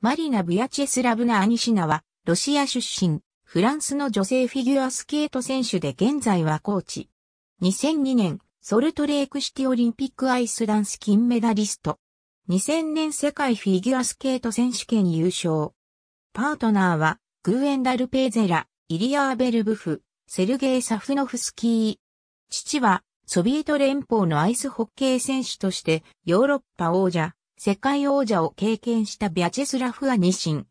マリナ・ブヤチェスラブナ・アニシナは、ロシア出身、フランスの女性フィギュアスケート選手で現在はコーチ。2002年、ソルトレークシティオリンピックアイスダンス金メダリスト。2000年世界フィギュアスケート選手権優勝。パートナーは、グーエンダル・ペーゼラ、イリアー・ベルブフ、セルゲイ・サフノフスキー。父は、ソビエト連邦のアイスホッケー選手として、ヨーロッパ王者、世界王者を経験したビャチェスラフ・ア二シ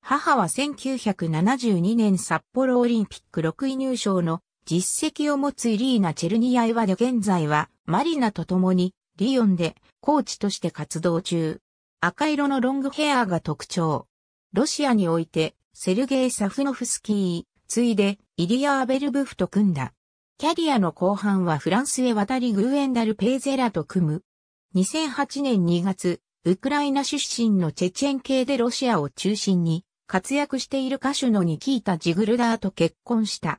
母は1972年札幌オリンピック6位入賞の実績を持つイリーナ・チェルニアイワで現在はマリナと共にリヨンでコーチとして活動中。赤色のロングヘアが特徴。ロシアにおいてセルゲイ・サフノフスキー、ついでイリア・アベルブフと組んだ。キャリアの後半はフランスへ渡りグーエンダル・ペーゼラと組む2008年2月、ウクライナ出身のチェチェン系でロシアを中心に活躍している歌手のニキータ・ジグルダーと結婚した。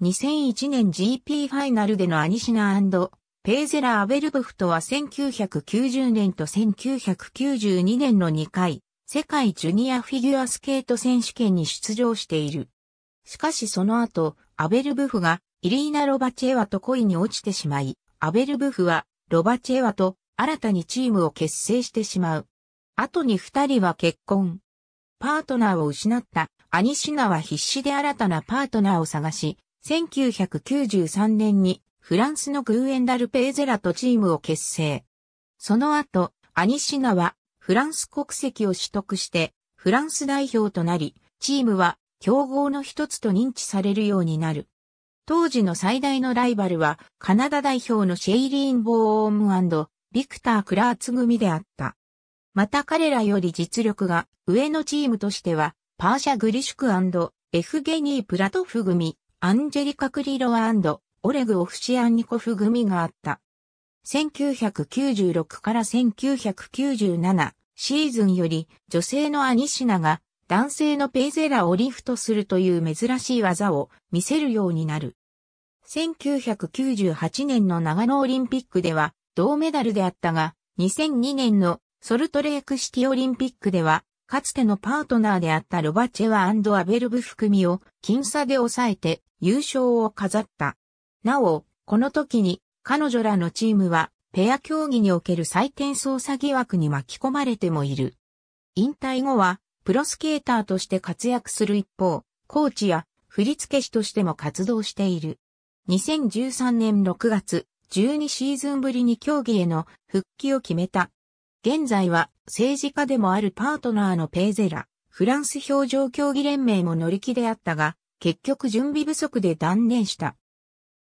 2001年 GP ファイナルでのアニシナペーゼラ・アベルブフとは1990年と1992年の2回、世界ジュニアフィギュアスケート選手権に出場している。しかしその後、アベルブフがイリーナ・ロバチェワと恋に落ちてしまい、アベルブフはロバチェワと新たにチームを結成してしまう。後に二人は結婚。パートナーを失ったアニシナは必死で新たなパートナーを探し、1993年にフランスのグーエンダルペーゼラとチームを結成。その後、アニシナはフランス国籍を取得してフランス代表となり、チームは競合の一つと認知されるようになる。当時の最大のライバルはカナダ代表のシェイリーン・ボーオームビクター・クラーツ組であった。また彼らより実力が上のチームとしては、パーシャ・グリシュクエフゲニー・プラトフ組、アンジェリカ・クリロワオレグ・オフシアンニコフ組があった。1996から1997シーズンより女性のアニシナが男性のペイゼラをリフトするという珍しい技を見せるようになる。1998年の長野オリンピックでは銅メダルであったが、2002年のソルトレークシティオリンピックでは、かつてのパートナーであったロバチェワアベルブ含みを僅差で抑えて優勝を飾った。なお、この時に彼女らのチームはペア競技における採点捜査疑惑に巻き込まれてもいる。引退後はプロスケーターとして活躍する一方、コーチや振付師としても活動している。2013年6月、12シーズンぶりに競技への復帰を決めた。現在は政治家でもあるパートナーのペーゼラ、フランス表情競技連盟も乗り気であったが、結局準備不足で断念した。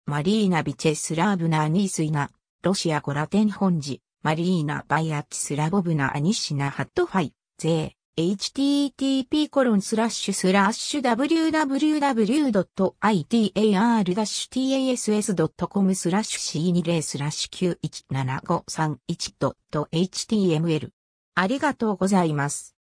マリーナ・ビチェスラーブナ・アニースイナ、ロシア語ラテン本字、マリーナ・バイアキスラボブナ・アニシナ・ハットファイ、ゼー、http://www.itar-tas.com スラッシュ c20 スラッシュ 917531.html ありがとうございます。